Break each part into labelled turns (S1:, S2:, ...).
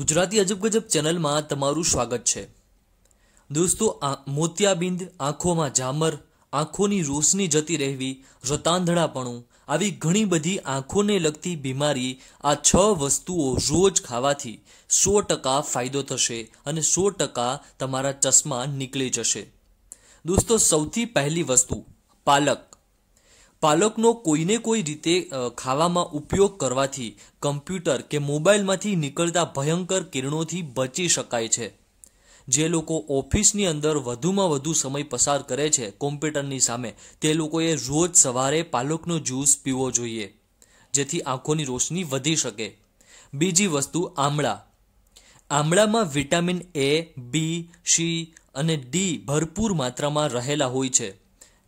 S1: ગુજરાતી અજબ ગજબ ચેનલમાં તમારું સ્વાગત છે દોસ્તો મોતિયાબિંદ આંખોમાં ઝામર આંખોની રોશની જતી રહેવી રતાંધળાપણું આવી ઘણી બધી આંખોને લગતી બીમારી આ છ વસ્તુઓ રોજ ખાવાથી સો ટકા ફાયદો થશે અને સો ટકા તમારા ચશ્મા નીકળી જશે દોસ્તો સૌથી પહેલી વસ્તુ પાલક પાલકનો કોઈને કોઈ રીતે ખાવામાં ઉપયોગ કરવાથી કમ્પ્યુટર કે મોબાઈલમાંથી નીકળતા ભયંકર કિરણોથી બચી શકાય છે જે લોકો ઓફિસની અંદર વધુમાં વધુ સમય પસાર કરે છે કોમ્પ્યુટરની સામે તે લોકોએ રોજ સવારે પાલકનો જ્યુસ પીવો જોઈએ જેથી આંખોની રોશની વધી શકે બીજી વસ્તુ આમળા આમળામાં વિટામિન એ બી સી અને ડી ભરપૂર માત્રામાં રહેલા હોય છે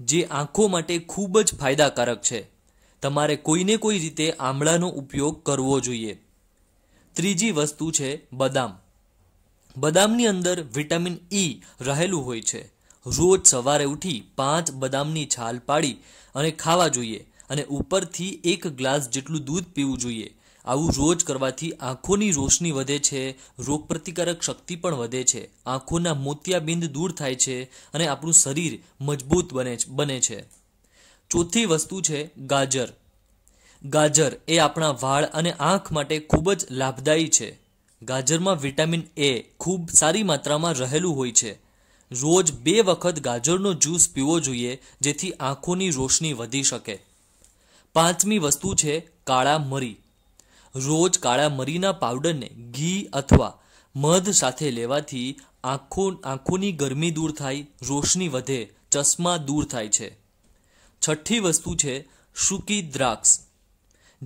S1: જે આંખો માટે ખૂબ જ ફાયદાકારક છે તમારે કોઈને કોઈ રીતે આમળાનો ઉપયોગ કરવો જોઈએ ત્રીજી વસ્તુ છે બદામ બદામની અંદર વિટામિન ઈ e રહેલું હોય છે રોજ સવારે ઉઠી પાંચ બદામની છાલ પાડી અને ખાવા જોઈએ અને ઉપરથી એક ગ્લાસ જેટલું દૂધ પીવું જોઈએ આવું રોજ કરવાથી આંખોની રોશની વધે છે રોગપ્રતિકારક શક્તિ પણ વધે છે આંખોના મોતિયાબિંદ દૂર થાય છે અને આપણું શરીર મજબૂત બને બને છે ચોથી વસ્તુ છે ગાજર ગાજર એ આપણા વાળ અને આંખ માટે ખૂબ જ લાભદાયી છે ગાજરમાં વિટામિન એ ખૂબ સારી માત્રામાં રહેલું હોય છે રોજ બે વખત ગાજરનો જ્યુસ પીવો જોઈએ જેથી આંખોની રોશની વધી શકે પાંચમી વસ્તુ છે કાળા મરી રોજ કાળા મરીના પાવડરને ઘી અથવા મધ સાથે લેવાથી આંખો આંખોની ગરમી દૂર થાય રોશની વધે ચશ્મા દૂર થાય છે છઠ્ઠી વસ્તુ છે સૂકી દ્રાક્ષ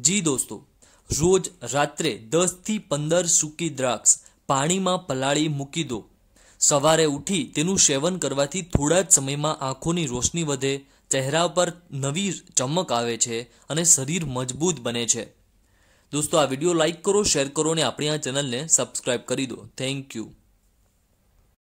S1: જી દોસ્તો રોજ રાત્રે દસથી પંદર સૂકી દ્રાક્ષ પાણીમાં પલાળી મૂકી દો સવારે ઉઠી તેનું સેવન કરવાથી થોડા જ સમયમાં આંખોની રોશની વધે ચહેરા પર નવી ચમક આવે છે અને શરીર મજબૂત બને છે દોસ્તો આ વિડીયો લાઇક કરો શેર કરો અને આપણી આ ચેનલને સબસ્ક્રાઇબ કરી દો થેન્ક યુ